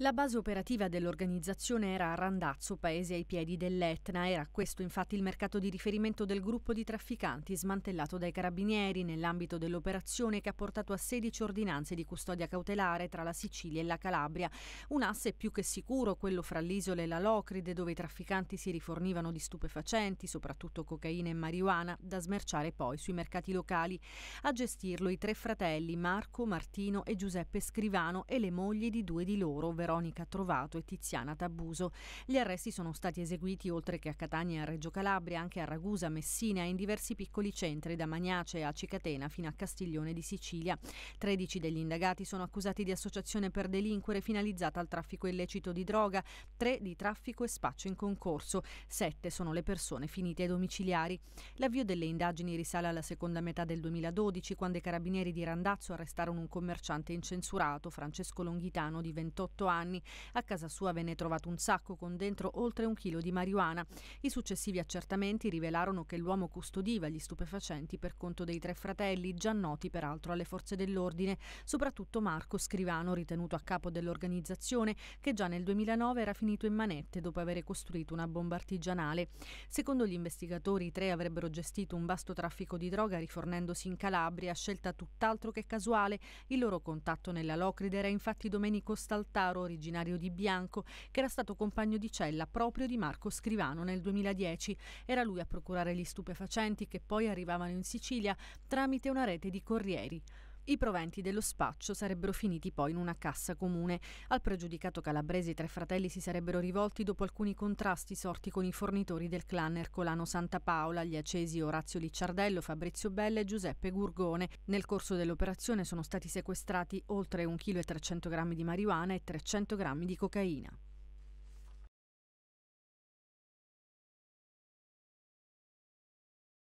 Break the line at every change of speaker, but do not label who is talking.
La base operativa dell'organizzazione era a Randazzo, paese ai piedi dell'Etna. Era questo infatti il mercato di riferimento del gruppo di trafficanti smantellato dai carabinieri nell'ambito dell'operazione che ha portato a 16 ordinanze di custodia cautelare tra la Sicilia e la Calabria. Un asse più che sicuro, quello fra l'isola e la Locride, dove i trafficanti si rifornivano di stupefacenti, soprattutto cocaina e marijuana, da smerciare poi sui mercati locali. A gestirlo i tre fratelli Marco, Martino e Giuseppe Scrivano e le mogli di due di loro, ovvero Veronica Trovato e Tiziana Tabuso. Gli arresti sono stati eseguiti oltre che a Catania e a Reggio Calabria, anche a Ragusa, Messina e in diversi piccoli centri, da Magnace a Cicatena fino a Castiglione di Sicilia. 13 degli indagati sono accusati di associazione per delinquere finalizzata al traffico illecito di droga, 3 di traffico e spaccio in concorso, 7 sono le persone finite ai domiciliari. L'avvio delle indagini risale alla seconda metà del 2012, quando i carabinieri di Randazzo arrestarono un commerciante incensurato, Francesco Longhitano, di 28 anni anni. A casa sua venne trovato un sacco con dentro oltre un chilo di marijuana. I successivi accertamenti rivelarono che l'uomo custodiva gli stupefacenti per conto dei tre fratelli, già noti peraltro alle forze dell'ordine, soprattutto Marco Scrivano, ritenuto a capo dell'organizzazione, che già nel 2009 era finito in manette dopo aver costruito una bomba artigianale. Secondo gli investigatori, i tre avrebbero gestito un vasto traffico di droga rifornendosi in Calabria, scelta tutt'altro che casuale. Il loro contatto nella Locride era infatti Domenico Staltaro, originario di Bianco, che era stato compagno di cella proprio di Marco Scrivano nel 2010. Era lui a procurare gli stupefacenti che poi arrivavano in Sicilia tramite una rete di corrieri. I proventi dello spaccio sarebbero finiti poi in una cassa comune. Al pregiudicato calabrese i tre fratelli si sarebbero rivolti dopo alcuni contrasti sorti con i fornitori del clan Ercolano Santa Paola, gli accesi Orazio Licciardello, Fabrizio Belle e Giuseppe Gurgone. Nel corso dell'operazione sono stati sequestrati oltre 1,3 kg di marijuana e 300 g di cocaina.